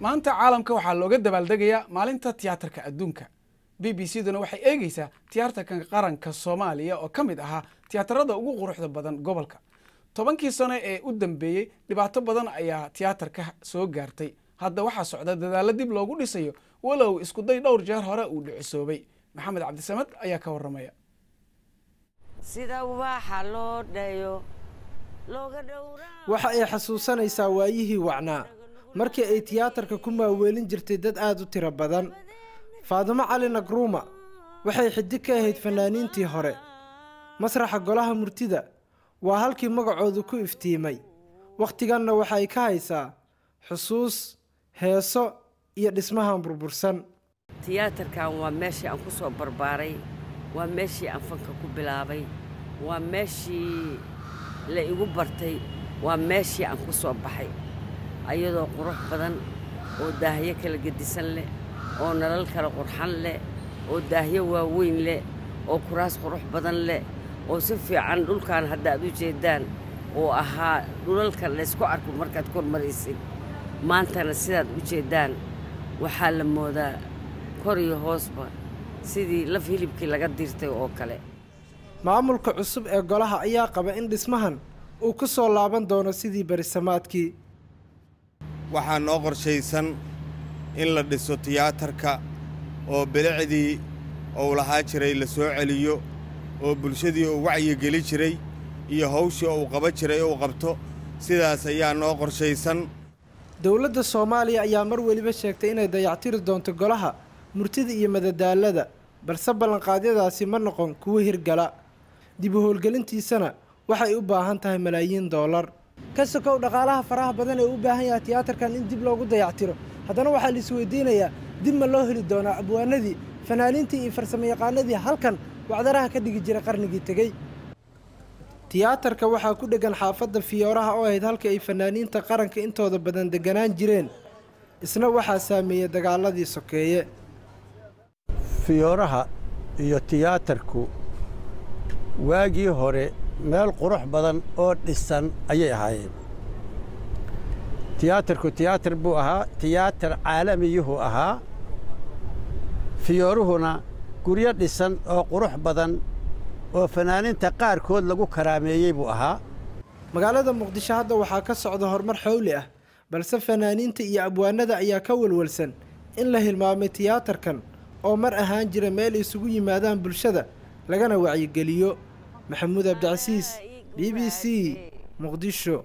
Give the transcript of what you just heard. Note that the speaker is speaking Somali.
maanta caalamka waxaa looga dabaaldegayaa maalinta tiyaatarka adduunka b b c duna waxay eegaysaa tiyaatarka qaranka soomaaliya oo ka mid ahaa tiyaatarada ugu quruxda badan gobolka tobankii sano ee u dambeeyey dhibaato badan ayaa tiyaatarka soo gaartay hadda waxaa socda dadaallo dib loogu dhisayo walow iskuday dhowr jeer hore uu dhicisoobay maxamed cabdisamed ayaa ka waramaya sida waaxa loo dhayo waxa ay xasuusanaysaa waayihii wacnaa markii ay tiyaatarka ku maaweelin jirtay dad aad u tiro badan faadumo cali nagruuma waxay xiddi ka ahayd fanaaniintii hore masraxa golaha murtida waa halkii magacoodu ku iftiimay wakhtiganna waxa ay ka haysaa xusuus heeso iyo dhismahan burbursan tiyaatarkan waa meeshii aan ku soo barbaaray waa meeshii aan fanka ku bilaabay waa meeshii la igu bartay waa meeshii aan ku soo baxay ayadoo qurux badan oo daahyo kala gedisan leh oo nalal kala qurxan leh oo daahyo waaweyn leh oo kuraas qurux badan leh oo si fiican dhulkan haddaad u jeeddaan oo ahaa dhulalka laysku arko markaad kor maantana sidaad u jeeddaan waxaa la moodaa kor iyo hoosba sidii laf hilibkii laga dirtay oo kale maamulka cusub ee golaha ayaa qaba in dhismahan uu ku soo laaban doono sidii berisamaadkii waxaa noo qorshaysan in la dhiso tiyaatarka oo bilicdii uu lahaa jiray la soo celiyo oo bulshadii uu wacyigeli jiray iyo hawshii uu qaban jiray uu qabto sidaas ayaa noo qorshaysan dowladda soomaaliya ayaa mar weliba sheegtay inay dayactiri doonto golaha murtida iyo madadaallada balse ballanqaadyadaasi ma noqon kuwo hirgala dib u howlgelintiisana waxay u baahan tahay malaayiin doollar ka sokow dhaqaalaha faraha badan ee u baahan yaha tiyaatarkan in dib loogu dayactiro haddana waxaa la isweydiinayaa dib ma loo heli doonaa abwaanadii fanaaniintii iyo farsamayaqaanadii halkan wacdaraha ka dhigi jiray qarnigii tegey tiyaatarka waxaa ku dheggan xaafadda fiyooraha oo ahayd halka ay fanaaniinta qaranka intooda badan degganaan jireen isna waxaa saameeyey dagaaladii sokeeye fiyooraha iyo tiyaatarku waagii hore meel qurux badan oo dhisan ayay ahaayeen tiyaatarku tiyaatar buu ahaa tiyaatar caalamiyuhu ahaa fiyooruhuna guryo dhisan oo qurux badan oo fanaaniinta qaarkood lagu karaameeyey buu ahaa magaalada muqdisho hadda waxaa ka socda horumar xowli ah balse fanaaniinta iyo abwaanada ayaa ka walwalsan in la hilmaamay tiyaatarkan oo mar ahaan jira meel isugu yimaadaan bulshada lagana wacyigeliyo maxamuud abdicasiis b b c muqdisho